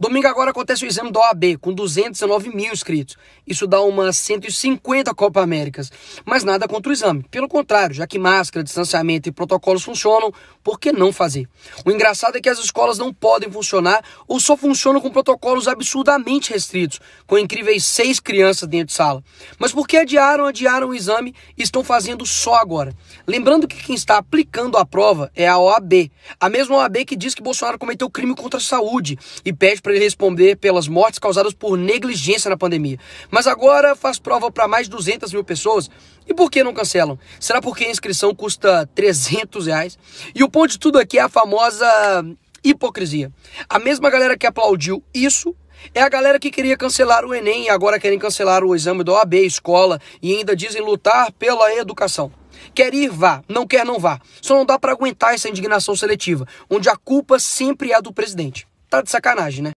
Domingo agora acontece o exame da OAB, com 219 mil inscritos. Isso dá umas 150 Copa Américas. Mas nada contra o exame. Pelo contrário, já que máscara, distanciamento e protocolos funcionam, por que não fazer? O engraçado é que as escolas não podem funcionar ou só funcionam com protocolos absurdamente restritos, com incríveis seis crianças dentro de sala. Mas por que adiaram, adiaram o exame e estão fazendo só agora? Lembrando que quem está aplicando a prova é a OAB, a mesma OAB que diz que Bolsonaro cometeu crime contra a saúde e pede responder pelas mortes causadas por negligência na pandemia. Mas agora faz prova para mais 200 mil pessoas. E por que não cancelam? Será porque a inscrição custa 300 reais? E o ponto de tudo aqui é a famosa hipocrisia. A mesma galera que aplaudiu isso é a galera que queria cancelar o Enem e agora querem cancelar o exame da OAB, escola e ainda dizem lutar pela educação. Quer ir, vá. Não quer, não vá. Só não dá para aguentar essa indignação seletiva, onde a culpa sempre é do presidente. Tá de sacanagem, né?